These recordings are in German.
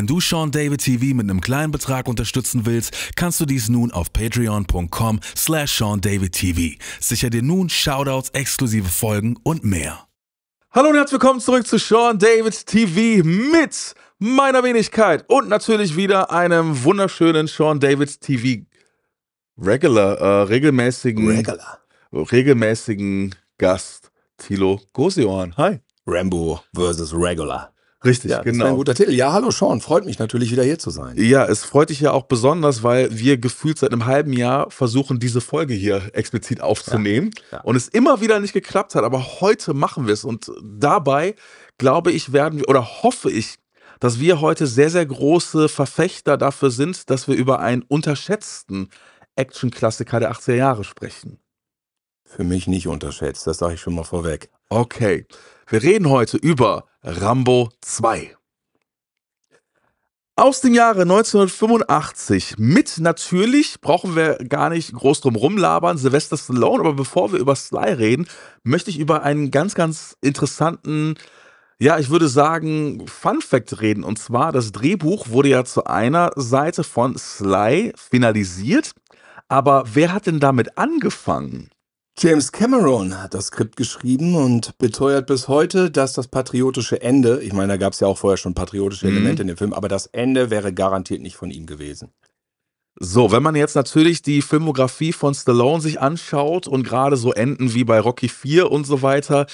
Wenn du Sean David TV mit einem kleinen Betrag unterstützen willst, kannst du dies nun auf patreon.com slash TV. Sicher dir nun Shoutouts, exklusive Folgen und mehr. Hallo und herzlich willkommen zurück zu Sean David TV mit meiner Wenigkeit und natürlich wieder einem wunderschönen Sean David TV Regular, äh, regelmäßigen, Regular. regelmäßigen Gast, Thilo Gosioan. Hi. Rambo versus Regular. Richtig, ja, genau. ein guter Titel. Ja, hallo Sean, freut mich natürlich wieder hier zu sein. Ja, es freut dich ja auch besonders, weil wir gefühlt seit einem halben Jahr versuchen, diese Folge hier explizit aufzunehmen ja, ja. und es immer wieder nicht geklappt hat, aber heute machen wir es und dabei glaube ich, werden wir oder hoffe ich, dass wir heute sehr, sehr große Verfechter dafür sind, dass wir über einen unterschätzten Action-Klassiker der 80er Jahre sprechen für mich nicht unterschätzt. Das sage ich schon mal vorweg. Okay. Wir reden heute über Rambo 2. Aus dem Jahre 1985 mit natürlich, brauchen wir gar nicht groß drum rumlabern, Sylvester Stallone, aber bevor wir über Sly reden, möchte ich über einen ganz, ganz interessanten, ja, ich würde sagen, Fun Fact reden. Und zwar, das Drehbuch wurde ja zu einer Seite von Sly finalisiert, aber wer hat denn damit angefangen? James Cameron hat das Skript geschrieben und beteuert bis heute, dass das patriotische Ende, ich meine, da gab es ja auch vorher schon patriotische mhm. Elemente mhm. in dem Film, aber das Ende wäre garantiert nicht von ihm gewesen. So, wenn man jetzt natürlich die Filmografie von Stallone sich anschaut und gerade so Enden wie bei Rocky 4 und so weiter,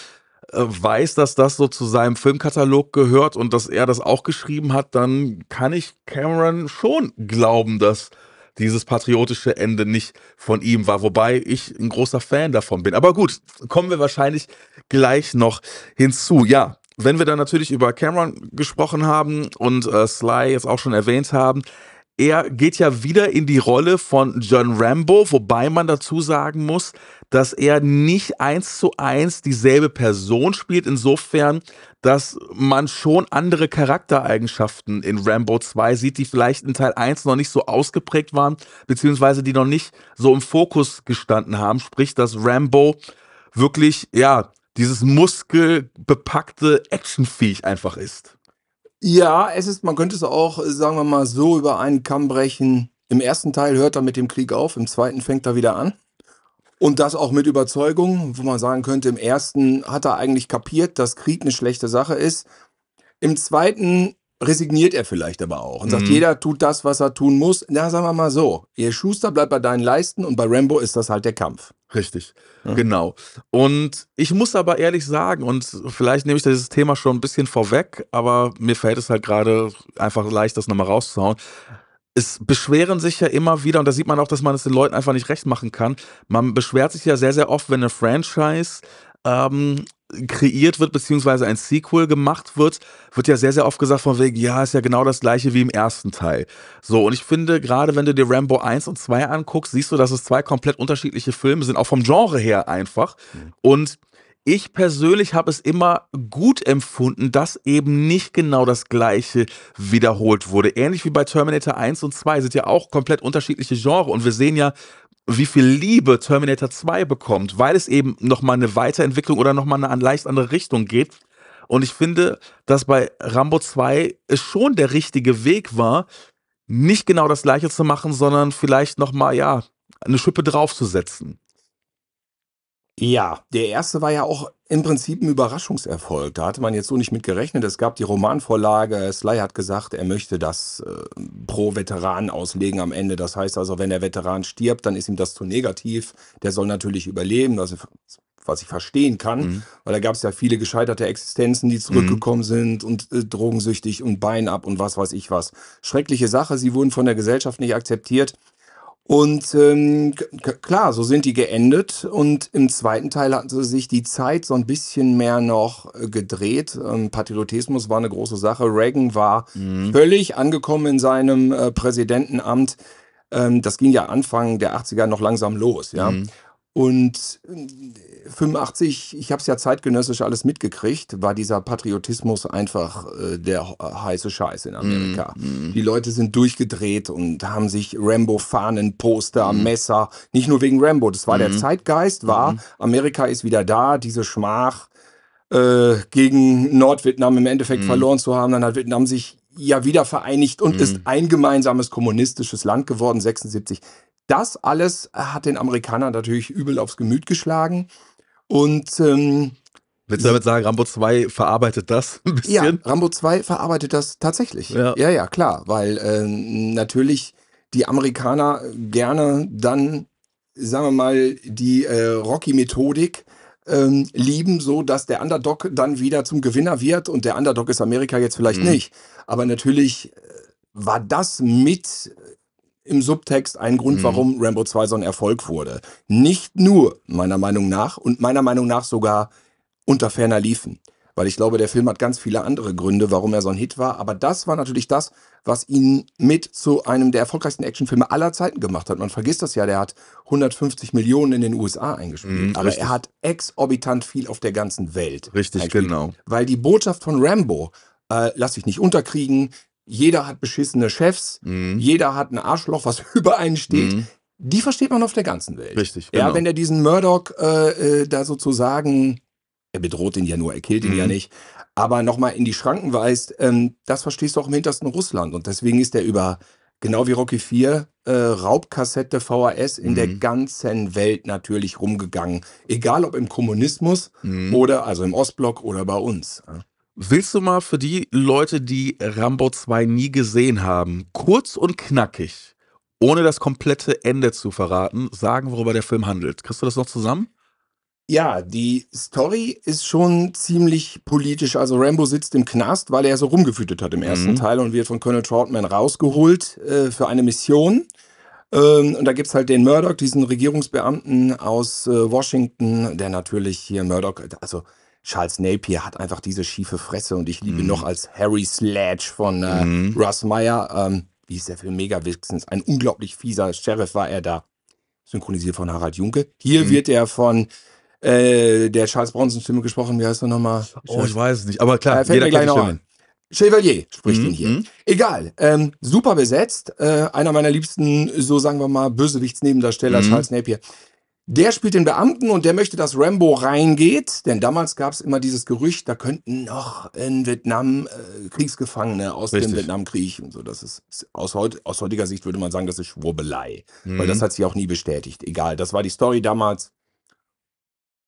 äh, weiß, dass das so zu seinem Filmkatalog gehört und dass er das auch geschrieben hat, dann kann ich Cameron schon glauben, dass dieses patriotische Ende nicht von ihm war, wobei ich ein großer Fan davon bin. Aber gut, kommen wir wahrscheinlich gleich noch hinzu. Ja, wenn wir dann natürlich über Cameron gesprochen haben und äh, Sly jetzt auch schon erwähnt haben, er geht ja wieder in die Rolle von John Rambo, wobei man dazu sagen muss, dass er nicht eins zu eins dieselbe Person spielt, insofern, dass man schon andere Charaktereigenschaften in Rambo 2 sieht, die vielleicht in Teil 1 noch nicht so ausgeprägt waren, beziehungsweise die noch nicht so im Fokus gestanden haben. Sprich, dass Rambo wirklich, ja, dieses muskelbepackte Actionviech einfach ist. Ja, es ist, man könnte es auch, äh, sagen wir mal, so über einen Kamm brechen. Im ersten Teil hört er mit dem Krieg auf, im zweiten fängt er wieder an. Und das auch mit Überzeugung, wo man sagen könnte, im ersten hat er eigentlich kapiert, dass Krieg eine schlechte Sache ist. Im zweiten resigniert er vielleicht aber auch und mhm. sagt, jeder tut das, was er tun muss. Na, sagen wir mal so, ihr Schuster bleibt bei deinen Leisten und bei Rambo ist das halt der Kampf. Richtig, ja. genau. Und ich muss aber ehrlich sagen, und vielleicht nehme ich dieses Thema schon ein bisschen vorweg, aber mir fällt es halt gerade einfach leicht, das nochmal rauszuhauen. Es beschweren sich ja immer wieder, und da sieht man auch, dass man es den Leuten einfach nicht recht machen kann. Man beschwert sich ja sehr, sehr oft, wenn eine Franchise ähm, kreiert wird, beziehungsweise ein Sequel gemacht wird, wird ja sehr, sehr oft gesagt von wegen, ja, ist ja genau das gleiche wie im ersten Teil. So, und ich finde, gerade wenn du dir Rambo 1 und 2 anguckst, siehst du, dass es zwei komplett unterschiedliche Filme sind, auch vom Genre her einfach. Mhm. Und ich persönlich habe es immer gut empfunden, dass eben nicht genau das gleiche wiederholt wurde. Ähnlich wie bei Terminator 1 und 2 sind ja auch komplett unterschiedliche Genre. und wir sehen ja wie viel Liebe Terminator 2 bekommt, weil es eben nochmal eine Weiterentwicklung oder nochmal eine leicht andere Richtung geht. Und ich finde, dass bei Rambo 2 es schon der richtige Weg war, nicht genau das gleiche zu machen, sondern vielleicht nochmal, ja, eine Schippe draufzusetzen. Ja, der erste war ja auch im Prinzip ein Überraschungserfolg. Da hatte man jetzt so nicht mit gerechnet. Es gab die Romanvorlage. Sly hat gesagt, er möchte das äh, pro Veteran auslegen am Ende. Das heißt also, wenn der Veteran stirbt, dann ist ihm das zu negativ. Der soll natürlich überleben. Also was ich verstehen kann, mhm. weil da gab es ja viele gescheiterte Existenzen, die zurückgekommen mhm. sind und äh, drogensüchtig und Bein ab und was weiß ich was. Schreckliche Sache, sie wurden von der Gesellschaft nicht akzeptiert. Und ähm, klar, so sind die geendet. Und im zweiten Teil hatten sie sich die Zeit so ein bisschen mehr noch äh, gedreht. Ähm, Patriotismus war eine große Sache. Reagan war mhm. völlig angekommen in seinem äh, Präsidentenamt. Ähm, das ging ja Anfang der 80er noch langsam los, ja. Mhm. Und 85, ich habe es ja zeitgenössisch alles mitgekriegt, war dieser Patriotismus einfach äh, der heiße Scheiß in Amerika. Mm, mm. Die Leute sind durchgedreht und haben sich Rambo-Fahnen, Poster, mm. Messer, nicht nur wegen Rambo, das war der mhm. Zeitgeist, war mhm. Amerika ist wieder da, diese Schmach äh, gegen Nordvietnam im Endeffekt mhm. verloren zu haben, dann hat Vietnam sich ja wieder vereinigt und ist ein gemeinsames kommunistisches Land geworden, 76. Das alles hat den Amerikanern natürlich übel aufs Gemüt geschlagen. Und ähm, Willst du damit sagen, Rambo 2 verarbeitet das ein bisschen? Ja, Rambo 2 verarbeitet das tatsächlich. Ja, ja, ja klar, weil ähm, natürlich die Amerikaner gerne dann, sagen wir mal, die äh, Rocky-Methodik ähm, lieben, so dass der Underdog dann wieder zum Gewinner wird und der Underdog ist Amerika jetzt vielleicht mhm. nicht. Aber natürlich äh, war das mit im Subtext ein Grund, mhm. warum Rambo 2 so ein Erfolg wurde. Nicht nur, meiner Meinung nach, und meiner Meinung nach sogar unter ferner liefen. Weil ich glaube, der Film hat ganz viele andere Gründe, warum er so ein Hit war. Aber das war natürlich das, was ihn mit zu einem der erfolgreichsten Actionfilme aller Zeiten gemacht hat. Man vergisst das ja, der hat 150 Millionen in den USA eingespielt. Mhm, aber er hat exorbitant viel auf der ganzen Welt. Richtig, genau. Weil die Botschaft von Rambo, äh, lass dich nicht unterkriegen, jeder hat beschissene Chefs, mhm. jeder hat ein Arschloch, was über einen steht. Mhm. Die versteht man auf der ganzen Welt. Richtig. Genau. Ja, wenn er diesen Murdoch äh, äh, da sozusagen, er bedroht ihn ja nur, er killt ihn mhm. ja nicht, aber nochmal in die Schranken weist, ähm, das verstehst du auch im hintersten Russland. Und deswegen ist er über, genau wie Rocky 4, äh, Raubkassette VHS in der mhm. ganzen Welt natürlich rumgegangen. Egal ob im Kommunismus mhm. oder also im Ostblock oder bei uns. Ja. Willst du mal für die Leute, die Rambo 2 nie gesehen haben, kurz und knackig, ohne das komplette Ende zu verraten, sagen, worüber der Film handelt? Kriegst du das noch zusammen? Ja, die Story ist schon ziemlich politisch. Also Rambo sitzt im Knast, weil er so rumgefütet hat im ersten mhm. Teil und wird von Colonel Troutman rausgeholt äh, für eine Mission. Ähm, und da gibt es halt den Murdoch, diesen Regierungsbeamten aus äh, Washington, der natürlich hier Murdoch, also Charles Napier hat einfach diese schiefe Fresse und ich liebe mhm. noch als Harry Sledge von äh, mhm. Russ Meyer. Ähm, wie ist der Film? Mega Wixens? Ein unglaublich fieser Sheriff war er da. Synchronisiert von Harald Junke. Hier mhm. wird er von äh, der Charles Bronson Stimme gesprochen. Wie heißt er nochmal? Oh, ich weiß es nicht. Aber klar, äh, fällt jeder mir gleich noch Stimme. Chevalier spricht mhm, ihn hier. Mhm. Egal. Ähm, super besetzt. Äh, einer meiner liebsten, so sagen wir mal, Bösewichtsnebendarsteller, mhm. Charles Napier. Der spielt den Beamten und der möchte, dass Rambo reingeht, denn damals gab es immer dieses Gerücht, da könnten noch in Vietnam äh, Kriegsgefangene aus Richtig. dem Vietnamkrieg und so. Das ist aus, heut, aus, heutiger Sicht würde man sagen, das ist Schwurbelei, mhm. weil das mhm. hat sich auch nie bestätigt. Egal, das war die Story damals.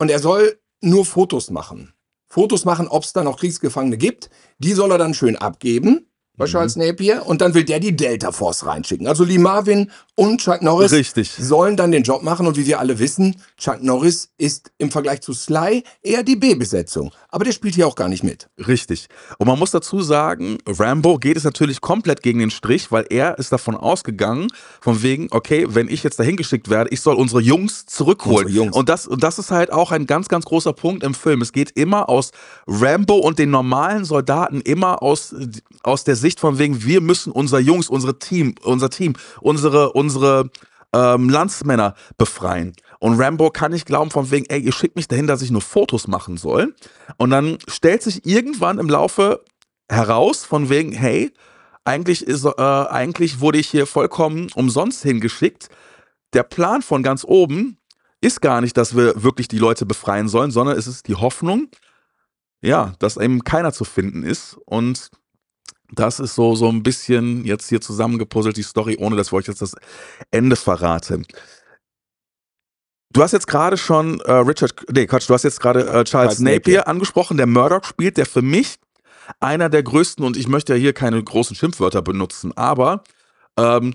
Und er soll nur Fotos machen. Fotos machen, ob es da noch Kriegsgefangene gibt. Die soll er dann schön abgeben bei Charles mhm. Napier und dann will der die Delta Force reinschicken. Also Lee Marvin und Chuck Norris Richtig. sollen dann den Job machen und wie wir alle wissen, Chuck Norris ist im Vergleich zu Sly eher die B-Besetzung. Aber der spielt hier auch gar nicht mit. Richtig. Und man muss dazu sagen, Rambo geht es natürlich komplett gegen den Strich, weil er ist davon ausgegangen, von wegen, okay, wenn ich jetzt dahin geschickt werde, ich soll unsere Jungs zurückholen. Unsere Jungs. Und, das, und das ist halt auch ein ganz, ganz großer Punkt im Film. Es geht immer aus Rambo und den normalen Soldaten, immer aus, aus der Sicht Sicht von wegen, wir müssen unser Jungs, unsere Team, unser Team, unsere, unsere ähm, Landsmänner befreien. Und Rambo kann nicht glauben von wegen, ey, ihr schickt mich dahin, dass ich nur Fotos machen soll. Und dann stellt sich irgendwann im Laufe heraus von wegen, hey, eigentlich, ist, äh, eigentlich wurde ich hier vollkommen umsonst hingeschickt. Der Plan von ganz oben ist gar nicht, dass wir wirklich die Leute befreien sollen, sondern es ist die Hoffnung, ja, dass eben keiner zu finden ist und das ist so, so ein bisschen jetzt hier zusammengepuzzelt, die Story, ohne dass wir euch jetzt das Ende verrate. Du hast jetzt gerade schon äh, Richard, nee, Quatsch, du hast jetzt gerade äh, Charles, Charles Napier, Napier, angesprochen, der Murdoch spielt, der für mich einer der größten, und ich möchte ja hier keine großen Schimpfwörter benutzen, aber ähm,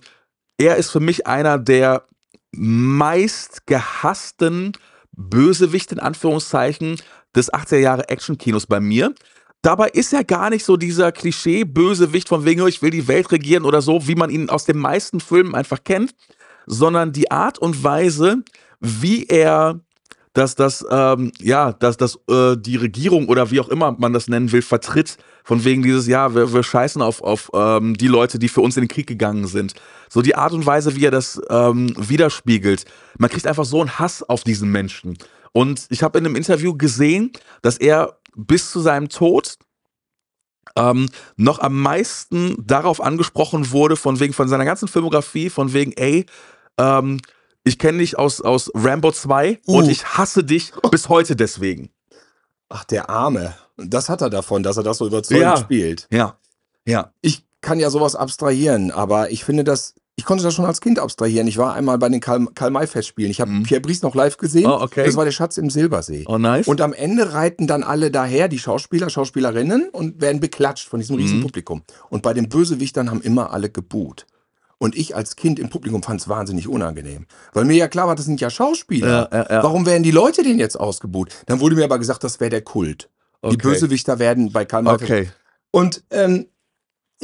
er ist für mich einer der meist gehassten Bösewicht in Anführungszeichen des 80er Jahre Actionkinos bei mir. Dabei ist er gar nicht so dieser Klischee-Bösewicht von wegen, oh, ich will die Welt regieren oder so, wie man ihn aus den meisten Filmen einfach kennt, sondern die Art und Weise, wie er dass das ähm, ja dass das äh, die Regierung oder wie auch immer man das nennen will vertritt von wegen dieses ja wir, wir scheißen auf auf ähm, die Leute die für uns in den Krieg gegangen sind so die Art und Weise wie er das ähm, widerspiegelt man kriegt einfach so einen Hass auf diesen Menschen und ich habe in einem Interview gesehen dass er bis zu seinem Tod ähm, noch am meisten darauf angesprochen wurde, von wegen von seiner ganzen Filmografie, von wegen, ey, ähm, ich kenne dich aus, aus Rambo 2 uh. und ich hasse dich bis heute deswegen. Ach, der Arme. Das hat er davon, dass er das so überzeugend ja. spielt. Ja. Ja. Ich kann ja sowas abstrahieren, aber ich finde das ich konnte das schon als Kind abstrahieren. Ich war einmal bei den Karl-May-Festspielen. Ich habe mhm. Pierre Bries noch live gesehen. Oh, okay. Das war der Schatz im Silbersee. Oh, nice. Und am Ende reiten dann alle daher, die Schauspieler, Schauspielerinnen, und werden beklatscht von diesem mhm. riesen Publikum. Und bei den Bösewichtern haben immer alle gebuht. Und ich als Kind im Publikum fand es wahnsinnig unangenehm. Weil mir ja klar war, das sind ja Schauspieler. Ja, ja, ja. Warum werden die Leute denn jetzt ausgebuht? Dann wurde mir aber gesagt, das wäre der Kult. Okay. Die Bösewichter werden bei Karl-May. Okay. Und ähm,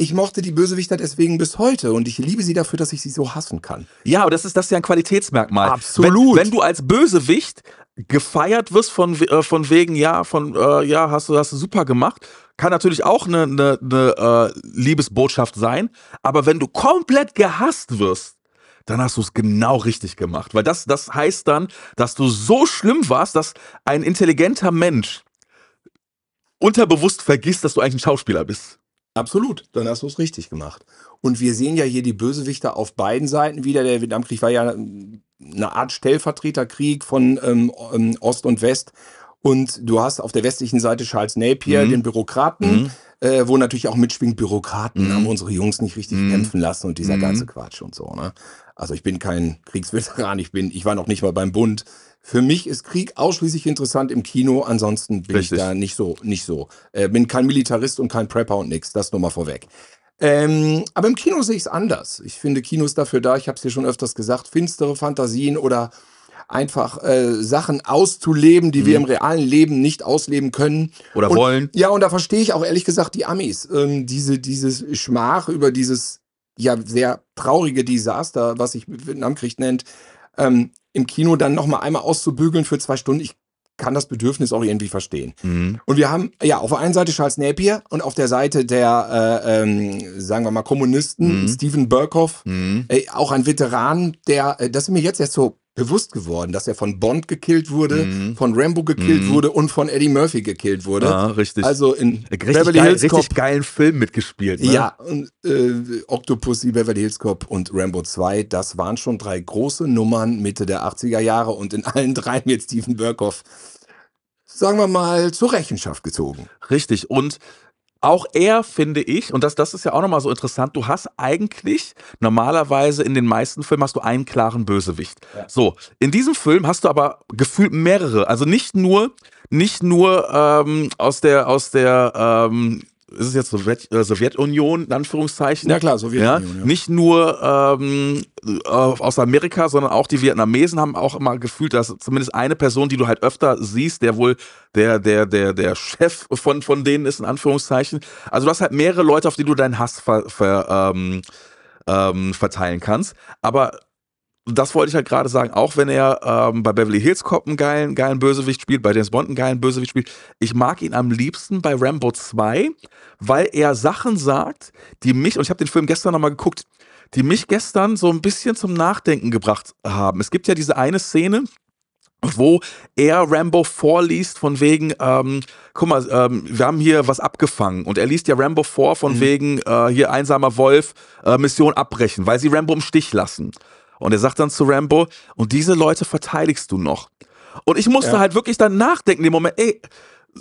ich mochte die Bösewichter deswegen bis heute und ich liebe sie dafür, dass ich sie so hassen kann. Ja, aber das ist, das ist ja ein Qualitätsmerkmal. Absolut. Wenn, wenn du als Bösewicht gefeiert wirst von, äh, von wegen, ja, von, äh, ja, hast du, hast du super gemacht, kann natürlich auch eine, eine, eine äh, Liebesbotschaft sein. Aber wenn du komplett gehasst wirst, dann hast du es genau richtig gemacht. Weil das, das heißt dann, dass du so schlimm warst, dass ein intelligenter Mensch unterbewusst vergisst, dass du eigentlich ein Schauspieler bist. Absolut, dann hast du es richtig gemacht. Und wir sehen ja hier die Bösewichter auf beiden Seiten wieder. Der Vietnamkrieg war ja hm, eine Art Stellvertreterkrieg von ähm, ähm, Ost und West. Und du hast auf der westlichen Seite Charles Napier, mhm. den Bürokraten, mhm. äh, wo natürlich auch mitschwingt, Bürokraten mhm. haben unsere Jungs nicht richtig mhm. kämpfen lassen und dieser mhm. ganze Quatsch und so. Ne? Also ich bin kein Kriegsveteran, ich bin, ich war noch nicht mal beim Bund. Für mich ist Krieg ausschließlich interessant im Kino, ansonsten bin Richtig. ich da nicht so, nicht so. Äh, bin kein Militarist und kein Prepper und nix, das nur mal vorweg. Ähm, aber im Kino sehe ich es anders. Ich finde, Kino ist dafür da, ich habe es hier schon öfters gesagt, finstere Fantasien oder einfach äh, Sachen auszuleben, die mhm. wir im realen Leben nicht ausleben können. Oder und, wollen. Ja, und da verstehe ich auch ehrlich gesagt die Amis. Ähm, diese, dieses Schmach über dieses ja sehr traurige Desaster, was sich Vietnamkrieg nennt, ähm, im Kino dann nochmal einmal auszubügeln für zwei Stunden, ich kann das Bedürfnis auch irgendwie verstehen. Mhm. Und wir haben, ja, auf der einen Seite Charles Napier und auf der Seite der, äh, ähm, sagen wir mal, Kommunisten, mhm. Stephen Burkhoff, mhm. äh, auch ein Veteran, der, äh, das ist mir jetzt erst so bewusst geworden, dass er von Bond gekillt wurde, mhm. von Rambo gekillt mhm. wurde und von Eddie Murphy gekillt wurde. Ja, ah, richtig. Also in richtig Beverly geil, Hills Cop. Richtig geilen Film mitgespielt. Ne? Ja, und, äh, Octopussy, Beverly Hills Cop und Rambo 2, das waren schon drei große Nummern Mitte der 80er Jahre und in allen dreien wird Stephen Burkhoff, sagen wir mal, zur Rechenschaft gezogen. Richtig. Und auch er, finde ich, und das, das ist ja auch nochmal so interessant, du hast eigentlich normalerweise in den meisten Filmen hast du einen klaren Bösewicht. Ja. So, in diesem Film hast du aber gefühlt mehrere. Also nicht nur, nicht nur ähm, aus der, aus der ähm, ist es jetzt Sowjet, äh, Sowjetunion, in Anführungszeichen. Ja klar, Sowjetunion. Ja? ja. Nicht nur ähm, äh, aus Amerika, sondern auch die Vietnamesen haben auch immer gefühlt, dass zumindest eine Person, die du halt öfter siehst, der wohl der, der, der, der Chef von, von denen ist, in Anführungszeichen. Also du hast halt mehrere Leute, auf die du deinen Hass ver, ver, ähm, ähm, verteilen kannst. Aber das wollte ich halt gerade sagen, auch wenn er ähm, bei Beverly Hills Cop einen geilen, geilen Bösewicht spielt, bei James Bond einen geilen Bösewicht spielt, ich mag ihn am liebsten bei Rambo 2, weil er Sachen sagt, die mich, und ich habe den Film gestern nochmal geguckt, die mich gestern so ein bisschen zum Nachdenken gebracht haben. Es gibt ja diese eine Szene, wo er Rambo vorliest von wegen, ähm, guck mal, ähm, wir haben hier was abgefangen und er liest ja Rambo vor von mhm. wegen, äh, hier einsamer Wolf, äh, Mission abbrechen, weil sie Rambo im Stich lassen. Und er sagt dann zu Rambo, und diese Leute verteidigst du noch. Und ich musste ja. halt wirklich dann nachdenken, im Moment, ey,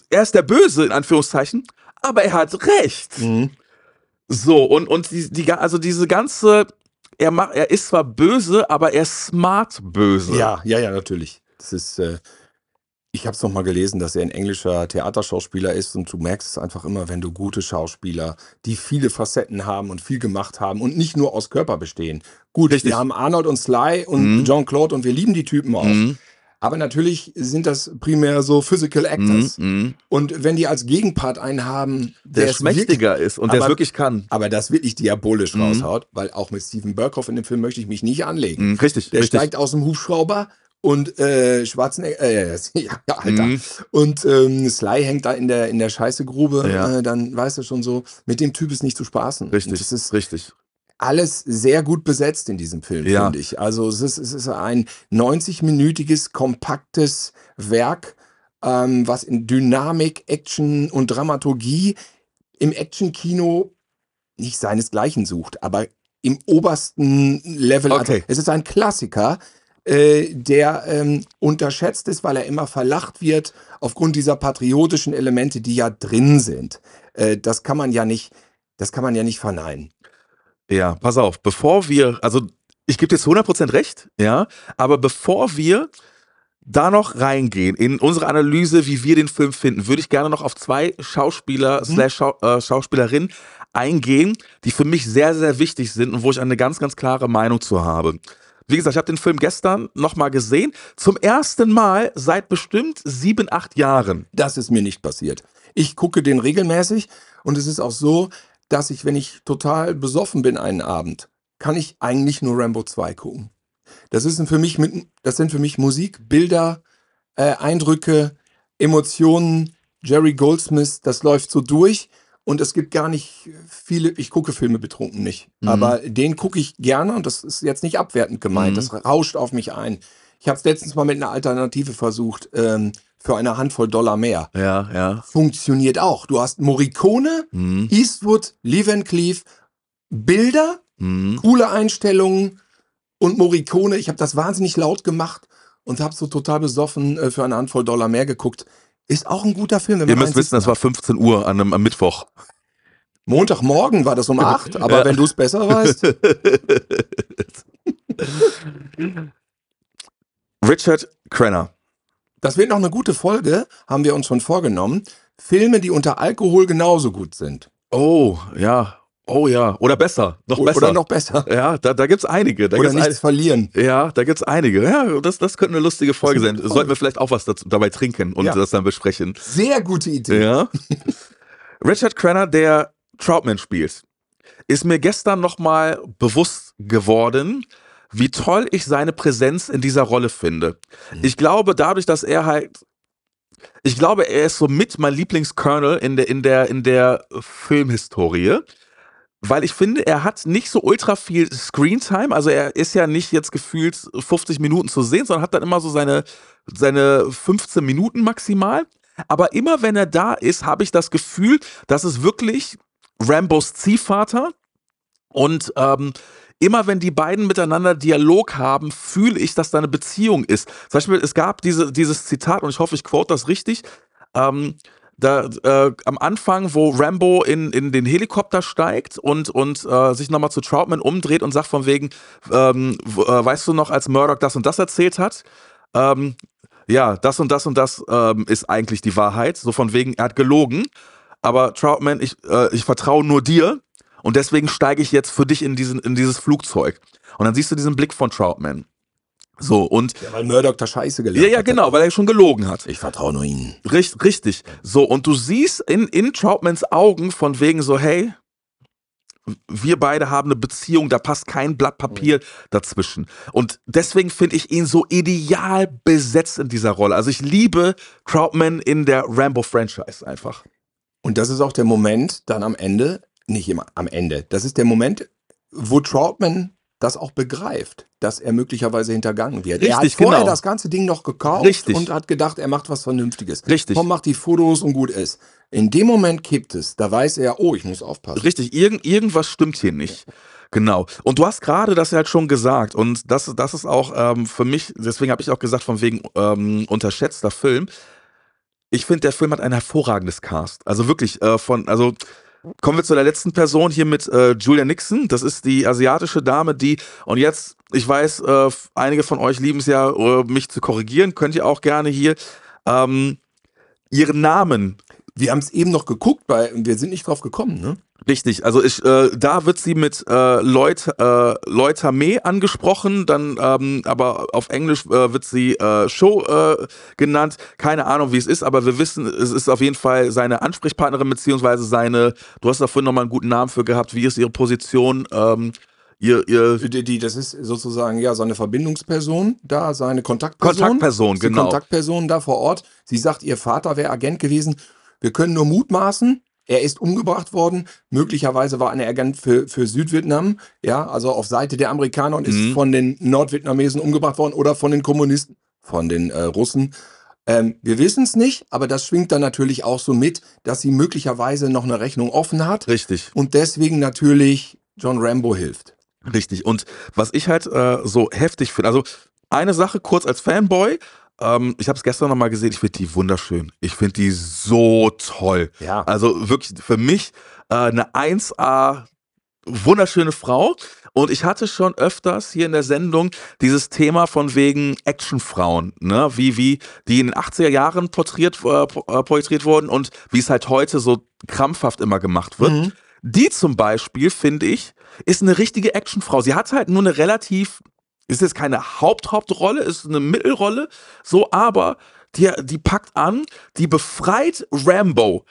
er ist der Böse, in Anführungszeichen, aber er hat recht. Mhm. So, und, und die, die, also diese ganze, er, macht, er ist zwar böse, aber er ist smart böse. Ja, ja, ja, natürlich. Das ist, äh, ich hab's nochmal gelesen, dass er ein englischer Theaterschauspieler ist und du merkst es einfach immer, wenn du gute Schauspieler, die viele Facetten haben und viel gemacht haben und nicht nur aus Körper bestehen, Gut, Richtig. wir haben Arnold und Sly und mhm. Jean-Claude und wir lieben die Typen auch. Mhm. Aber natürlich sind das primär so Physical Actors. Mm, Und wenn die als Gegenpart einen haben, der, der schmächtiger wirklich, ist und der es wirklich kann. Aber das wirklich diabolisch mm. raushaut, weil auch mit Stephen Burkhoff in dem Film möchte ich mich nicht anlegen. Mhm, richtig. Der richtig. steigt aus dem Hubschrauber und äh, Schwarzenegger, äh, ja, Alter. Mhm. Und ähm, Sly hängt da in der, in der Scheißegrube. Ja. Äh, dann weißt du schon so, mit dem Typ ist nicht zu spaßen. Richtig. das ist richtig alles sehr gut besetzt in diesem Film, ja. finde ich. Also es ist, es ist ein 90-minütiges, kompaktes Werk, ähm, was in Dynamik, Action und Dramaturgie im Action-Kino nicht seinesgleichen sucht, aber im obersten Level. Okay. es ist ein Klassiker, äh, der ähm, unterschätzt ist, weil er immer verlacht wird aufgrund dieser patriotischen Elemente, die ja drin sind. Äh, das kann man ja nicht, das kann man ja nicht verneinen. Ja, pass auf, bevor wir, also ich gebe dir 100% recht, ja, aber bevor wir da noch reingehen in unsere Analyse, wie wir den Film finden, würde ich gerne noch auf zwei Schauspieler mhm. slash Schau, äh, Schauspielerinnen eingehen, die für mich sehr, sehr wichtig sind und wo ich eine ganz, ganz klare Meinung zu habe. Wie gesagt, ich habe den Film gestern nochmal gesehen. Zum ersten Mal seit bestimmt sieben, acht Jahren. Das ist mir nicht passiert. Ich gucke den regelmäßig und es ist auch so, dass ich, wenn ich total besoffen bin einen Abend, kann ich eigentlich nur Rambo 2 gucken. Das, ist für mich mit, das sind für mich Musik, Bilder, äh, Eindrücke, Emotionen, Jerry Goldsmith, das läuft so durch. Und es gibt gar nicht viele, ich gucke Filme betrunken nicht, mhm. aber den gucke ich gerne und das ist jetzt nicht abwertend gemeint, mhm. das rauscht auf mich ein. Ich habe es letztens mal mit einer Alternative versucht. Ähm, für eine Handvoll Dollar mehr. Ja, ja. Funktioniert auch. Du hast Morricone, mhm. Eastwood, Lee Van Cleef, Bilder, mhm. coole Einstellungen und Morricone. Ich habe das wahnsinnig laut gemacht und habe so total besoffen äh, für eine Handvoll Dollar mehr geguckt. Ist auch ein guter Film. Ihr müsst wissen, das war 15 Uhr an einem, am Mittwoch. Montagmorgen war das um 8, aber ja. wenn du es besser weißt. Richard Crenner das wird noch eine gute Folge, haben wir uns schon vorgenommen. Filme, die unter Alkohol genauso gut sind. Oh, ja. Oh ja, oder besser, noch besser. Oder noch besser. Ja, da, da gibt es einige. Da oder nichts ein... verlieren. Ja, da gibt es einige. Ja, das, das könnte eine lustige Folge sein. Toll. Sollten wir vielleicht auch was dazu, dabei trinken und ja. das dann besprechen. Sehr gute Idee. Ja. Richard Crenner, der Troutman spielt, ist mir gestern nochmal bewusst geworden, wie toll ich seine Präsenz in dieser Rolle finde. Mhm. Ich glaube, dadurch, dass er halt ich glaube, er ist so mit mein Lieblings-Colonel in der, in der, in der Filmhistorie. Weil ich finde, er hat nicht so ultra viel Screentime. Also er ist ja nicht jetzt gefühlt 50 Minuten zu sehen, sondern hat dann immer so seine, seine 15 Minuten maximal. Aber immer wenn er da ist, habe ich das Gefühl, das ist wirklich Rambos Ziehvater. Und ähm, immer wenn die beiden miteinander Dialog haben, fühle ich, dass da eine Beziehung ist. Zum Beispiel, es gab diese, dieses Zitat, und ich hoffe, ich quote das richtig, ähm, da, äh, am Anfang, wo Rambo in, in den Helikopter steigt und, und äh, sich nochmal zu Troutman umdreht und sagt von wegen, ähm, äh, weißt du noch, als Murdoch das und das erzählt hat, ähm, ja, das und das und das ähm, ist eigentlich die Wahrheit. So von wegen, er hat gelogen. Aber Troutman, ich, äh, ich vertraue nur dir. Und deswegen steige ich jetzt für dich in, diesen, in dieses Flugzeug. Und dann siehst du diesen Blick von Troutman. So, und. Ja, weil Murdoch da Scheiße gelernt hat. Ja, ja, genau, weil er schon gelogen hat. Ich vertraue nur ihnen. Richtig, richtig. So, und du siehst in, in Troutmans Augen von wegen so, hey, wir beide haben eine Beziehung, da passt kein Blatt Papier dazwischen. Und deswegen finde ich ihn so ideal besetzt in dieser Rolle. Also ich liebe Troutman in der Rambo-Franchise einfach. Und das ist auch der Moment dann am Ende, nicht immer am Ende. Das ist der Moment, wo Troutman das auch begreift, dass er möglicherweise hintergangen wird. Richtig, er hat vorher genau. das ganze Ding noch gekauft Richtig. und hat gedacht, er macht was Vernünftiges. Richtig. Komm, macht die Fotos und gut ist. In dem Moment kippt es. Da weiß er, oh, ich muss aufpassen. Richtig, irgend, irgendwas stimmt hier nicht. Genau. Und du hast gerade das halt schon gesagt. Und das, das ist auch ähm, für mich, deswegen habe ich auch gesagt, von wegen ähm, unterschätzter Film. Ich finde, der Film hat ein hervorragendes Cast. Also wirklich äh, von, also Kommen wir zu der letzten Person hier mit äh, Julia Nixon. Das ist die asiatische Dame, die, und jetzt, ich weiß, äh, einige von euch lieben es ja, äh, mich zu korrigieren, könnt ihr auch gerne hier, ähm, ihren Namen. Wir haben es eben noch geguckt, weil wir sind nicht drauf gekommen, ne? Richtig, also ich, äh, da wird sie mit äh, Lloyd, äh, Lloyd May angesprochen, dann ähm, aber auf Englisch äh, wird sie äh, Show äh, genannt. Keine Ahnung, wie es ist, aber wir wissen, es ist auf jeden Fall seine Ansprechpartnerin, beziehungsweise seine, du hast da vorhin nochmal einen guten Namen für gehabt, wie ist ihre Position? Ähm, ihr, ihr die, die, das ist sozusagen ja seine Verbindungsperson da, seine Kontaktperson. Kontaktperson, genau. Kontaktperson da vor Ort. Sie sagt, ihr Vater wäre Agent gewesen. Wir können nur mutmaßen, er ist umgebracht worden. Möglicherweise war er Agent für, für Südvietnam, ja, also auf Seite der Amerikaner und mhm. ist von den Nordvietnamesen umgebracht worden oder von den Kommunisten, von den äh, Russen. Ähm, wir wissen es nicht, aber das schwingt dann natürlich auch so mit, dass sie möglicherweise noch eine Rechnung offen hat. Richtig. Und deswegen natürlich John Rambo hilft. Richtig. Und was ich halt äh, so heftig finde, also eine Sache kurz als Fanboy, ähm, ich habe es gestern nochmal gesehen. Ich finde die wunderschön. Ich finde die so toll. Ja. Also wirklich für mich äh, eine 1A wunderschöne Frau. Und ich hatte schon öfters hier in der Sendung dieses Thema von wegen Actionfrauen, ne? wie, wie die in den 80er Jahren porträtiert, äh, äh, porträtiert wurden und wie es halt heute so krampfhaft immer gemacht wird. Mhm. Die zum Beispiel, finde ich, ist eine richtige Actionfrau. Sie hat halt nur eine relativ ist jetzt keine Haupthauptrolle, ist eine Mittelrolle, so, aber die, die packt an, die befreit Rambo.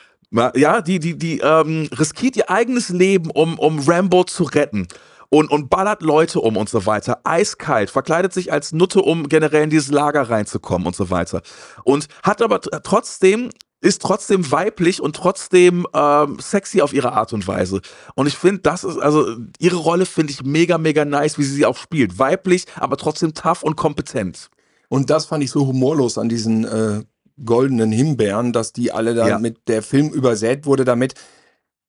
Ja, die, die, die ähm, riskiert ihr eigenes Leben, um, um Rambo zu retten und, und ballert Leute um und so weiter. Eiskalt, verkleidet sich als Nutte, um generell in dieses Lager reinzukommen und so weiter. Und hat aber trotzdem ist trotzdem weiblich und trotzdem ähm, sexy auf ihre Art und Weise. Und ich finde, das ist, also ihre Rolle finde ich mega, mega nice, wie sie sie auch spielt. Weiblich, aber trotzdem tough und kompetent. Und das fand ich so humorlos an diesen äh, goldenen Himbeeren, dass die alle da ja. mit der Film übersät wurde damit.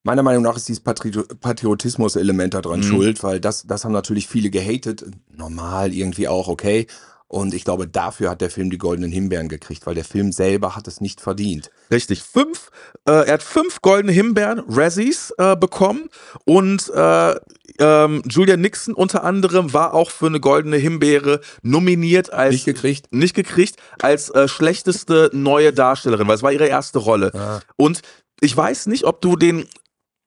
Meiner Meinung nach ist dieses Patriotismus-Element daran mhm. schuld, weil das, das haben natürlich viele gehatet. Normal irgendwie auch, okay. Und ich glaube, dafür hat der Film die goldenen Himbeeren gekriegt, weil der Film selber hat es nicht verdient. Richtig, fünf. Äh, er hat fünf goldene Himbeeren, Razzies, äh, bekommen. Und äh, ähm, Julia Nixon unter anderem war auch für eine goldene Himbeere nominiert als nicht gekriegt, nicht gekriegt als äh, schlechteste neue Darstellerin, weil es war ihre erste Rolle. Ah. Und ich weiß nicht, ob du den.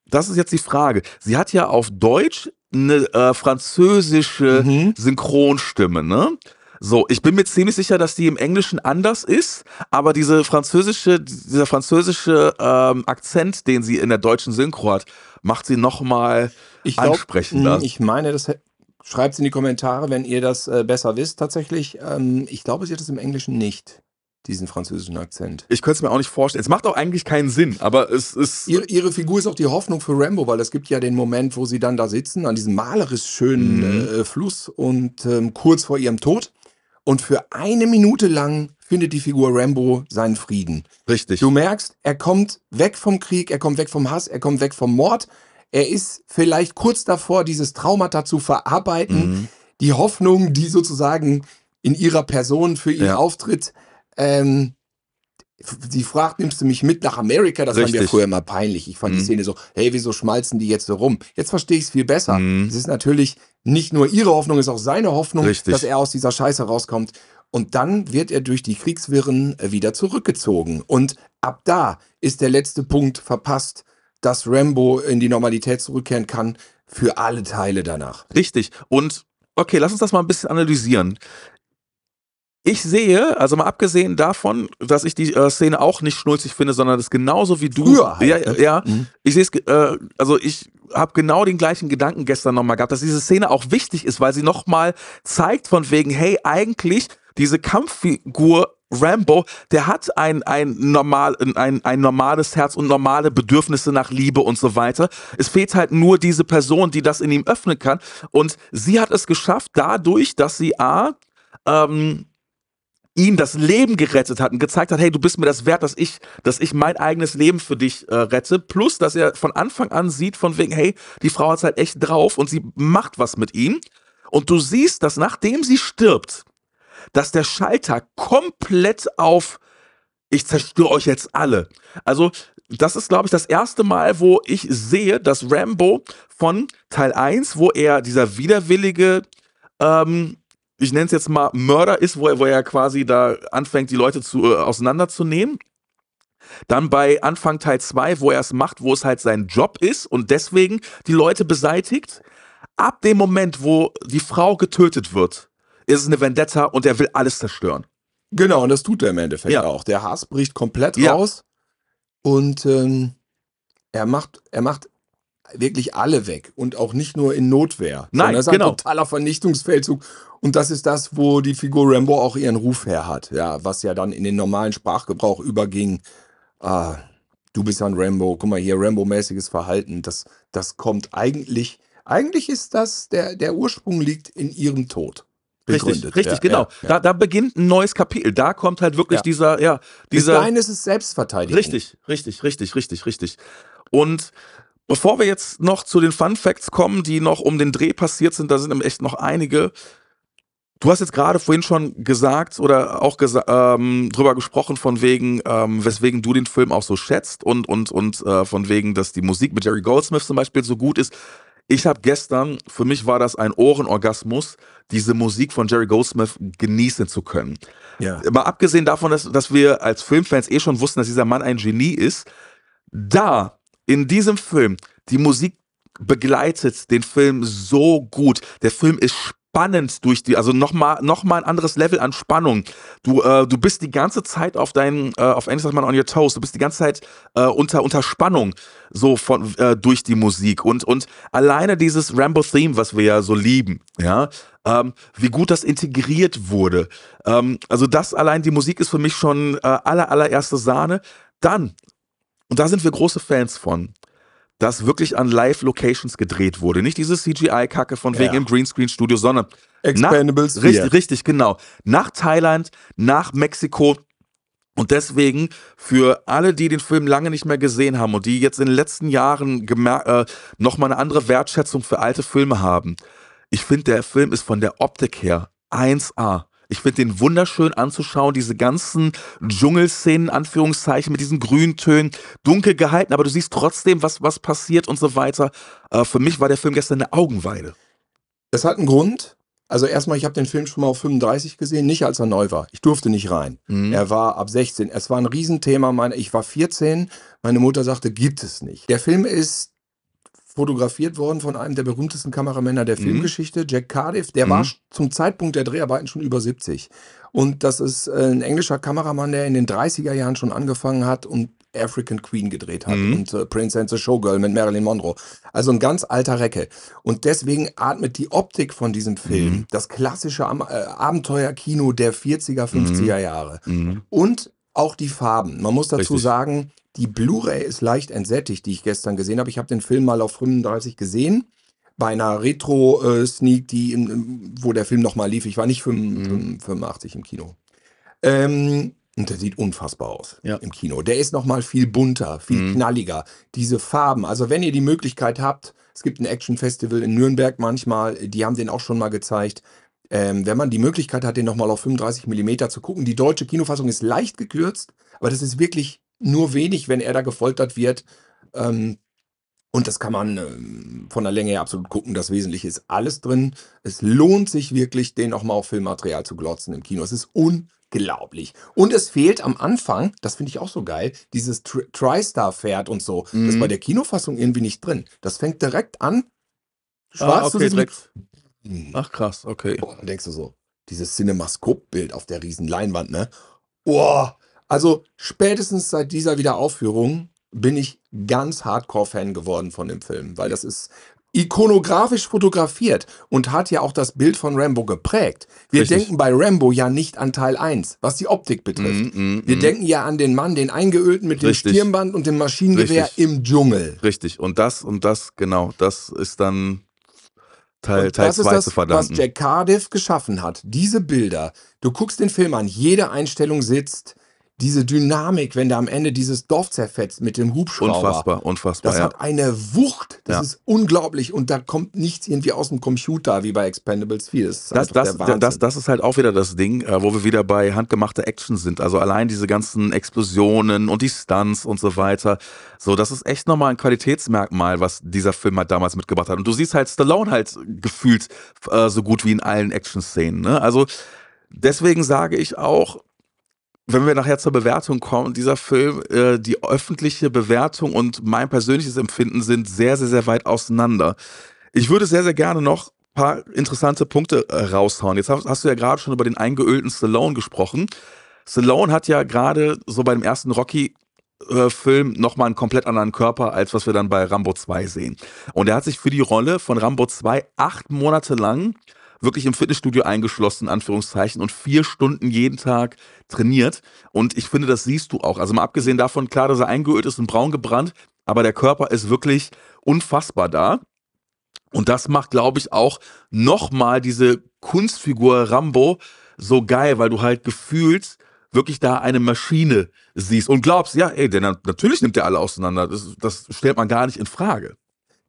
Das ist jetzt die Frage. Sie hat ja auf Deutsch eine äh, französische mhm. Synchronstimme, ne? So, ich bin mir ziemlich sicher, dass die im Englischen anders ist, aber diese französische, dieser französische ähm, Akzent, den sie in der deutschen Synchro hat, macht sie nochmal ansprechender. Mm, ich meine, das schreibt es in die Kommentare, wenn ihr das äh, besser wisst tatsächlich. Ähm, ich glaube, sie hat es im Englischen nicht diesen französischen Akzent. Ich könnte es mir auch nicht vorstellen. Es macht auch eigentlich keinen Sinn, aber es ist. Ihre, ihre, Figur ist auch die Hoffnung für Rambo, weil es gibt ja den Moment, wo sie dann da sitzen, an diesem malerisch schönen mhm. äh, Fluss und ähm, kurz vor ihrem Tod und für eine Minute lang findet die Figur Rambo seinen Frieden. Richtig. Du merkst, er kommt weg vom Krieg, er kommt weg vom Hass, er kommt weg vom Mord. Er ist vielleicht kurz davor, dieses Traumata zu verarbeiten. Mhm. Die Hoffnung, die sozusagen in ihrer Person für ihn ja. auftritt, ähm, sie fragt, nimmst du mich mit nach Amerika? Das Richtig. war mir früher immer peinlich. Ich fand mhm. die Szene so, hey, wieso schmalzen die jetzt so rum? Jetzt verstehe ich es viel besser. Mhm. Es ist natürlich nicht nur ihre Hoffnung, es ist auch seine Hoffnung, Richtig. dass er aus dieser Scheiße rauskommt. Und dann wird er durch die Kriegswirren äh, wieder zurückgezogen. Und ab da ist der letzte Punkt verpasst, dass Rambo in die Normalität zurückkehren kann für alle Teile danach. Richtig. Und okay, lass uns das mal ein bisschen analysieren ich sehe, also mal abgesehen davon, dass ich die äh, Szene auch nicht schnulzig finde, sondern das genauso wie du. Früher halt, ja, ne? ja, mhm. ich sehe es, äh, also ich habe genau den gleichen Gedanken gestern nochmal gehabt, dass diese Szene auch wichtig ist, weil sie nochmal zeigt von wegen, hey, eigentlich diese Kampffigur Rambo, der hat ein, ein, normal, ein, ein normales Herz und normale Bedürfnisse nach Liebe und so weiter. Es fehlt halt nur diese Person, die das in ihm öffnen kann. Und sie hat es geschafft, dadurch, dass sie A, ähm, ihm das Leben gerettet hat und gezeigt hat, hey, du bist mir das wert, dass ich, dass ich mein eigenes Leben für dich äh, rette. Plus, dass er von Anfang an sieht, von wegen, hey, die Frau hat's halt echt drauf und sie macht was mit ihm. Und du siehst, dass nachdem sie stirbt, dass der Schalter komplett auf ich zerstöre euch jetzt alle. Also, das ist, glaube ich, das erste Mal, wo ich sehe, dass Rambo von Teil 1, wo er dieser widerwillige ähm, ich nenne es jetzt mal Mörder ist, wo er, wo er quasi da anfängt, die Leute zu, äh, auseinanderzunehmen. Dann bei Anfang Teil 2, wo er es macht, wo es halt sein Job ist und deswegen die Leute beseitigt. Ab dem Moment, wo die Frau getötet wird, ist es eine Vendetta und er will alles zerstören. Genau, und das tut er im Endeffekt ja. auch. Der Hass bricht komplett ja. raus und ähm, er macht, er macht wirklich alle weg und auch nicht nur in Notwehr. Nein, das ist genau. ein totaler Vernichtungsfeldzug. Und das ist das, wo die Figur Rambo auch ihren Ruf her hat, ja, was ja dann in den normalen Sprachgebrauch überging. Ah, du bist ein Rambo, guck mal hier, Rambo-mäßiges Verhalten, das, das kommt eigentlich, eigentlich ist das, der, der Ursprung liegt in ihrem Tod. Begründet. Richtig, richtig, ja, genau. Ja, ja. Da, da beginnt ein neues Kapitel. Da kommt halt wirklich dieser, ja, dieser. Bis dahin ist es Selbstverteidigung. Richtig, richtig, richtig, richtig, richtig. Und Bevor wir jetzt noch zu den Fun Facts kommen, die noch um den Dreh passiert sind, da sind im echt noch einige. Du hast jetzt gerade vorhin schon gesagt oder auch gesa ähm, drüber gesprochen, von wegen, ähm, weswegen du den Film auch so schätzt und, und, und äh, von wegen, dass die Musik mit Jerry Goldsmith zum Beispiel so gut ist. Ich habe gestern, für mich war das ein Ohrenorgasmus, diese Musik von Jerry Goldsmith genießen zu können. Ja. Mal abgesehen davon, dass, dass wir als Filmfans eh schon wussten, dass dieser Mann ein Genie ist, da in diesem Film, die Musik begleitet den Film so gut. Der Film ist spannend durch die, also nochmal noch mal ein anderes Level an Spannung. Du, äh, du bist die ganze Zeit auf deinen, äh, auf Englisch sagt man on your toes, du bist die ganze Zeit äh, unter, unter Spannung, so von, äh, durch die Musik. Und, und alleine dieses Rambo-Theme, was wir ja so lieben, ja, ähm, wie gut das integriert wurde. Ähm, also das allein, die Musik ist für mich schon äh, aller, allererste Sahne. Dann und da sind wir große Fans von, dass wirklich an Live-Locations gedreht wurde. Nicht diese CGI-Kacke von wegen im Greenscreen-Studio, sondern Expandables. nach, richtig, richtig, genau. Nach Thailand, nach Mexiko. Und deswegen für alle, die den Film lange nicht mehr gesehen haben und die jetzt in den letzten Jahren äh, nochmal eine andere Wertschätzung für alte Filme haben, ich finde, der Film ist von der Optik her 1A. Ich finde den wunderschön anzuschauen, diese ganzen Dschungelszenen, Anführungszeichen, mit diesen Grüntönen, dunkel gehalten, aber du siehst trotzdem, was, was passiert und so weiter. Äh, für mich war der Film gestern eine Augenweide. Das hat einen Grund. Also erstmal, ich habe den Film schon mal auf 35 gesehen, nicht als er neu war. Ich durfte nicht rein. Mhm. Er war ab 16. Es war ein Riesenthema. Meine, ich war 14. Meine Mutter sagte, gibt es nicht. Der Film ist fotografiert worden von einem der berühmtesten Kameramänner der mhm. Filmgeschichte, Jack Cardiff. Der mhm. war zum Zeitpunkt der Dreharbeiten schon über 70. Und das ist äh, ein englischer Kameramann, der in den 30er Jahren schon angefangen hat und African Queen gedreht hat mhm. und äh, Prince and the Showgirl mit Marilyn Monroe. Also ein ganz alter Recke. Und deswegen atmet die Optik von diesem Film mhm. das klassische Am äh, Abenteuerkino der 40er, 50er mhm. Jahre. Mhm. Und auch die Farben. Man muss dazu Richtig. sagen, die Blu-ray ist leicht entsättigt, die ich gestern gesehen habe. Ich habe den Film mal auf 35 gesehen. Bei einer Retro-Sneak, die wo der Film nochmal lief. Ich war nicht 85 mhm. im Kino. Ähm, und der sieht unfassbar aus ja. im Kino. Der ist nochmal viel bunter, viel mhm. knalliger. Diese Farben. Also, wenn ihr die Möglichkeit habt, es gibt ein Action-Festival in Nürnberg manchmal, die haben den auch schon mal gezeigt. Ähm, wenn man die Möglichkeit hat, den nochmal auf 35 mm zu gucken, die deutsche Kinofassung ist leicht gekürzt, aber das ist wirklich nur wenig, wenn er da gefoltert wird. Ähm, und das kann man ähm, von der Länge her absolut gucken. Das Wesentliche ist alles drin. Es lohnt sich wirklich, den nochmal auf Filmmaterial zu glotzen im Kino. Es ist unglaublich. Und es fehlt am Anfang, das finde ich auch so geil, dieses TriStar-Pferd und so. Mhm. Das ist bei mhm. der Kinofassung irgendwie nicht drin. Das fängt direkt an, schwarz ah, okay, zu direkt. Mhm. Ach krass, okay. Boah, dann denkst du so, dieses Cinemascope-Bild auf der riesen Leinwand, ne? Boah, also spätestens seit dieser Wiederaufführung bin ich ganz Hardcore-Fan geworden von dem Film, weil das ist ikonografisch fotografiert und hat ja auch das Bild von Rambo geprägt. Wir Richtig. denken bei Rambo ja nicht an Teil 1, was die Optik betrifft. Mm, mm, mm. Wir mhm. denken ja an den Mann, den Eingeölten mit Richtig. dem Stirnband und dem Maschinengewehr Richtig. im Dschungel. Richtig, und das und das, genau, das ist dann Teil, und Teil das ist das, was Jack Cardiff geschaffen hat. Diese Bilder, du guckst den Film an, jede Einstellung sitzt, diese Dynamik, wenn da am Ende dieses Dorf zerfetzt mit dem Hubschrauber. Unfassbar, unfassbar. Das ja. hat eine Wucht, das ja. ist unglaublich und da kommt nichts irgendwie aus dem Computer wie bei Expendables 4. Das, das, das, das, das, ist halt auch wieder das Ding, äh, wo wir wieder bei handgemachter Action sind. Also allein diese ganzen Explosionen und die Stunts und so weiter. So, das ist echt nochmal ein Qualitätsmerkmal, was dieser Film halt damals mitgebracht hat. Und du siehst halt Stallone halt gefühlt äh, so gut wie in allen Action-Szenen. Ne? Also deswegen sage ich auch, wenn wir nachher zur Bewertung kommen, dieser Film, äh, die öffentliche Bewertung und mein persönliches Empfinden sind sehr, sehr, sehr weit auseinander. Ich würde sehr, sehr gerne noch ein paar interessante Punkte äh, raushauen. Jetzt hast, hast, du ja gerade schon über den eingeölten Stallone gesprochen. Stallone hat ja gerade so bei dem ersten Rocky äh, Film nochmal einen komplett anderen Körper, als was wir dann bei Rambo 2 sehen. Und er hat sich für die Rolle von Rambo 2 acht Monate lang wirklich im Fitnessstudio eingeschlossen, in Anführungszeichen, und vier Stunden jeden Tag trainiert. Und ich finde, das siehst du auch. Also mal abgesehen davon, klar, dass er eingeölt ist und braun gebrannt, aber der Körper ist wirklich unfassbar da. Und das macht, glaube ich, auch nochmal diese Kunstfigur Rambo so geil, weil du halt gefühlt wirklich da eine Maschine siehst und glaubst, ja, ey, denn natürlich nimmt der alle auseinander. Das, das stellt man gar nicht in Frage.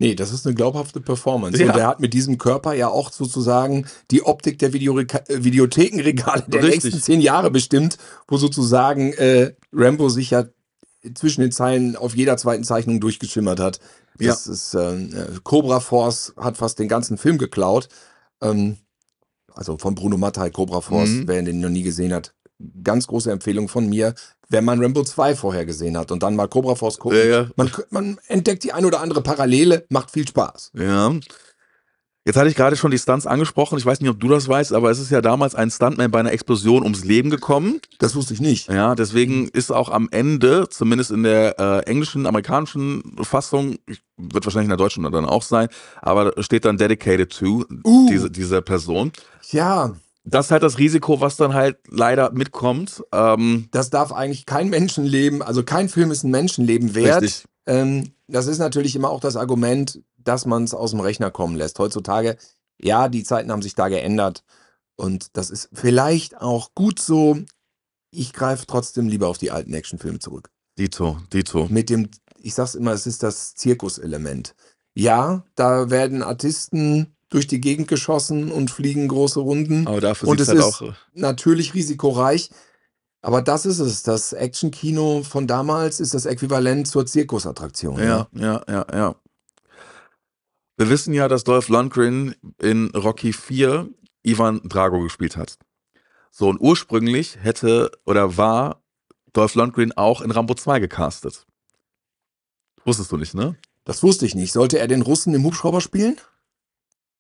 Nee, das ist eine glaubhafte Performance. Ja. Und er hat mit diesem Körper ja auch sozusagen die Optik der Videoreka äh, Videothekenregale der Richtig. nächsten zehn Jahre bestimmt, wo sozusagen äh, Rambo sich ja zwischen den Zeilen auf jeder zweiten Zeichnung durchgeschimmert hat. Das ist ähm, äh, Cobra Force hat fast den ganzen Film geklaut. Ähm, also von Bruno Mattei, Cobra Force, mhm. wer den noch nie gesehen hat. Ganz große Empfehlung von mir wenn man Rambo 2 vorher gesehen hat und dann mal Cobra Force guckt. Ja, ja. Man, man entdeckt die ein oder andere Parallele, macht viel Spaß. Ja. Jetzt hatte ich gerade schon die Stunts angesprochen. Ich weiß nicht, ob du das weißt, aber es ist ja damals ein Stuntman bei einer Explosion ums Leben gekommen. Das wusste ich nicht. Ja, deswegen ist auch am Ende, zumindest in der äh, englischen, amerikanischen Fassung, wird wahrscheinlich in der deutschen dann auch sein, aber steht dann dedicated to uh. diese, dieser Person. Ja das ist halt das Risiko, was dann halt leider mitkommt. Ähm, das darf eigentlich kein Menschenleben, also kein Film ist ein Menschenleben wert. Ähm, das ist natürlich immer auch das Argument, dass man es aus dem Rechner kommen lässt. Heutzutage, ja, die Zeiten haben sich da geändert und das ist vielleicht auch gut so. Ich greife trotzdem lieber auf die alten Actionfilme zurück. Dito, Dito. Mit dem, ich sag's immer, es ist das Zirkuselement. Ja, da werden Artisten durch die Gegend geschossen und fliegen große Runden. Aber dafür und es halt ist auch äh, natürlich risikoreich. Aber das ist es. Das Action-Kino von damals ist das Äquivalent zur Zirkusattraktion. Ja, ne? ja, ja, ja. Wir wissen ja, dass Dolph Lundgren in Rocky 4 Ivan Drago gespielt hat. So, und ursprünglich hätte oder war Dolph Lundgren auch in Rambo 2 gecastet. Wusstest du nicht, ne? Das wusste ich nicht. Sollte er den Russen im Hubschrauber spielen?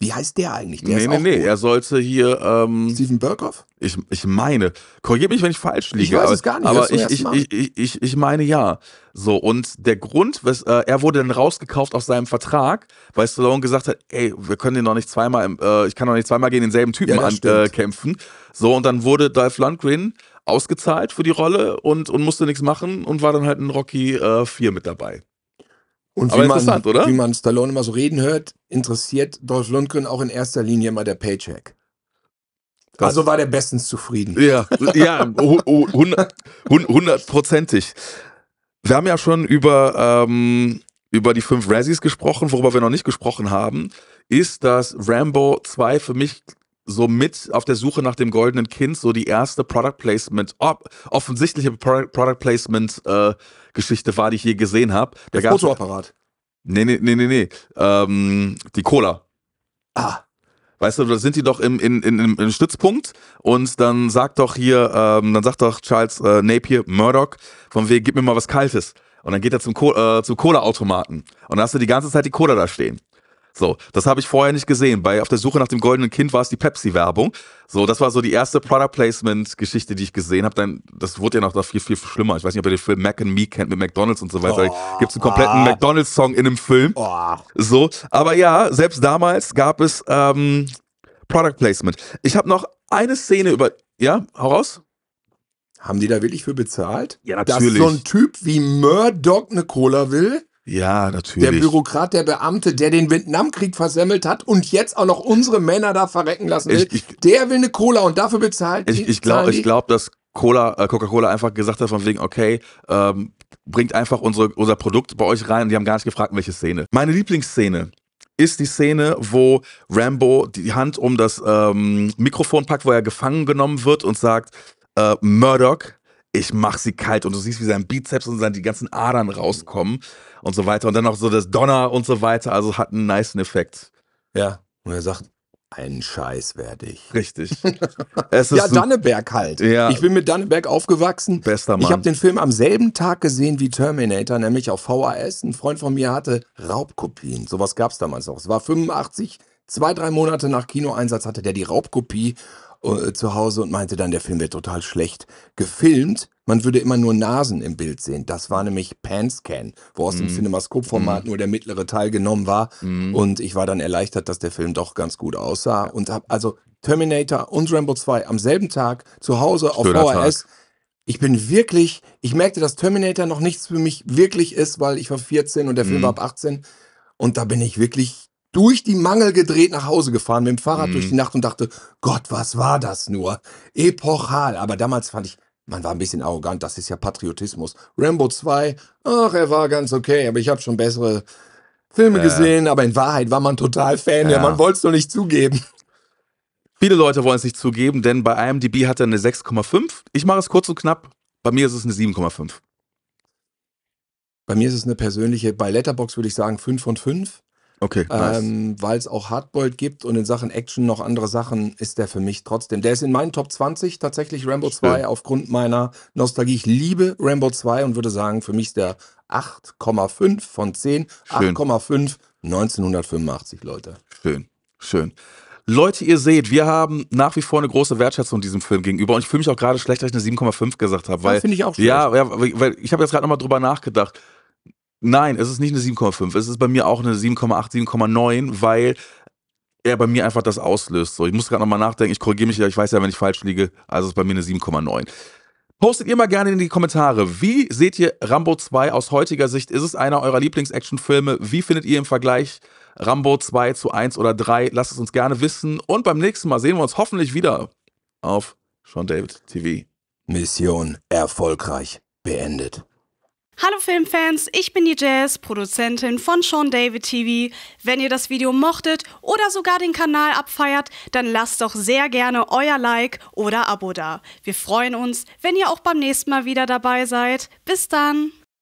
Wie heißt der eigentlich? Der nee, nee, nee. Gut. Er sollte hier. Ähm, Steven Burkoff? Ich, ich meine. Korrigiert mich, wenn ich falsch liege. Ich weiß aber, es gar nicht. Aber ich, ich, ich, ich, meine ja. So, und der Grund, was, äh, er wurde dann rausgekauft aus seinem Vertrag, weil Stallone gesagt hat: ey, wir können den noch nicht zweimal, äh, ich kann noch nicht zweimal gegen denselben Typen ja, ankämpfen. Äh, so, und dann wurde Dolph Lundgren ausgezahlt für die Rolle und, und musste nichts machen und war dann halt in Rocky äh, 4 mit dabei. Und Aber wie man, oder? Wie man Stallone immer so reden hört, interessiert Dolph Lundgren auch in erster Linie immer der Paycheck. Das also war der bestens zufrieden. Ja, ja, hundertprozentig. Wir haben ja schon über, ähm, über die fünf Razzies gesprochen, worüber wir noch nicht gesprochen haben, ist, dass Rambo 2 für mich so mit auf der Suche nach dem goldenen Kind so die erste Product Placement, ob, offensichtliche Product Placement äh, Geschichte war, die ich je gesehen habe. Der Fotoapparat. Nee, nee, nee, nee, nee. Ähm, die Cola. Ah. Weißt du, da sind die doch im, in, in, in, im Stützpunkt und dann sagt doch hier, ähm, dann sagt doch Charles äh, Napier, Murdoch, von wegen, gib mir mal was Kaltes. Und dann geht er zum, äh, zum Cola-Automaten. Und dann hast du die ganze Zeit die Cola da stehen. So, das habe ich vorher nicht gesehen. Bei Auf der Suche nach dem goldenen Kind war es die Pepsi-Werbung. So, das war so die erste Product Placement-Geschichte, die ich gesehen habe. Dann, das wurde ja noch, noch viel, viel schlimmer. Ich weiß nicht, ob ihr den Film Mac and Me kennt mit McDonalds und so weiter. Oh, Gibt es einen kompletten ah. McDonalds-Song in einem Film. Oh. So, aber ja, selbst damals gab es ähm, Product Placement. Ich habe noch eine Szene über. Ja, hau raus. Haben die da wirklich für bezahlt? Ja, natürlich. Dass so ein Typ wie Murdoch eine Cola will? Ja, natürlich. Der Bürokrat, der Beamte, der den Vietnamkrieg versemmelt hat und jetzt auch noch unsere Männer da verrecken lassen will, ich, ich, der will eine Cola und dafür bezahlt. Ich, ich glaube, glaub, dass Cola, äh, Coca-Cola einfach gesagt hat von wegen, okay, ähm, bringt einfach unsere, unser Produkt bei euch rein und die haben gar nicht gefragt, welche Szene. Meine Lieblingsszene ist die Szene, wo Rambo die Hand um das ähm, Mikrofon packt, wo er gefangen genommen wird und sagt, äh, Murdoch, ich mach sie kalt und du siehst, wie sein Bizeps und seine, die ganzen Adern rauskommen und so weiter und dann auch so das Donner und so weiter. Also hat einen niceen Effekt. Ja. Und er sagt, einen Scheiß werde ich. Richtig. ja, Danneberg halt. Ja. Ich bin mit Danneberg aufgewachsen. Bester Mann. Ich habe den Film am selben Tag gesehen wie Terminator, nämlich auf VHS. Ein Freund von mir hatte Raubkopien. Sowas gab es damals auch. Es war 85. Zwei, drei Monate nach Kinoeinsatz hatte der die Raubkopie äh, zu Hause und meinte dann, der Film wäre total schlecht gefilmt. Man würde immer nur Nasen im Bild sehen. Das war nämlich Panscan, wo aus mm. dem mhm. Cinemascope-Format mm. nur der mittlere Teil genommen war. Mm. Und ich war dann erleichtert, dass der Film doch ganz gut aussah. Und hab also Terminator und Rambo 2 am selben Tag zu Hause auf VHS. Ich bin wirklich, ich merkte, dass Terminator noch nichts für mich wirklich ist, weil ich war 14 und der Film mhm. war ab 18. Und da bin ich wirklich durch die Mangel gedreht nach Hause gefahren mit dem Fahrrad mhm. durch die mhm. Nacht und dachte, Gott, was war das nur? Epochal. Aber damals fand ich, man war ein bisschen arrogant, das ist ja Patriotismus. Rambo 2, ach, er war ganz okay, aber ich habe schon bessere Filme äh. gesehen, aber in Wahrheit war man total Fan, ja. man wollte es doch nicht zugeben. Viele Leute wollen es nicht zugeben, denn bei IMDb hat er eine 6,5. Ich mache es kurz und knapp, bei mir ist es eine 7,5. Bei mir ist es eine persönliche, bei Letterbox würde ich sagen 5 von 5. Okay. Nice. Ähm, Weil es auch Hardboiled gibt und in Sachen Action noch andere Sachen ist der für mich trotzdem. Der ist in meinen Top 20 tatsächlich Rambo Schön. 2 aufgrund meiner Nostalgie. Ich liebe Rambo 2 und würde sagen, für mich ist der 8,5 von 10. 8,5 1985, Leute. Schön. Schön. Leute, ihr seht, wir haben nach wie vor eine große Wertschätzung diesem Film gegenüber. Und ich fühle mich auch gerade schlecht, dass ich eine 7,5 gesagt habe. Weil, ja, finde ich auch schlecht. Ja, ja, weil ich habe jetzt gerade nochmal drüber nachgedacht. Nein, es ist nicht eine 7,5. Es ist bei mir auch eine 7,8, 7,9, weil er bei mir einfach das auslöst. So, ich muss gerade nochmal nachdenken. Ich korrigiere mich ja. Ich weiß ja, wenn ich falsch liege. Also ist bei mir eine 7,9. Postet ihr mal gerne in die Kommentare, wie seht ihr Rambo 2 aus heutiger Sicht? Ist es einer eurer Lieblings-Action-Filme? Wie findet ihr im Vergleich Rambo 2 zu 1 oder 3? Lasst es uns gerne wissen. Und beim nächsten Mal sehen wir uns hoffentlich wieder auf Sean David TV. Mission erfolgreich beendet. Hallo Filmfans, ich bin die Jazz, Produzentin von Sean David TV. Wenn ihr das Video mochtet oder sogar den Kanal abfeiert, dann lasst doch sehr gerne euer Like oder Abo da. Wir freuen uns, wenn ihr auch beim nächsten Mal wieder dabei seid. Bis dann!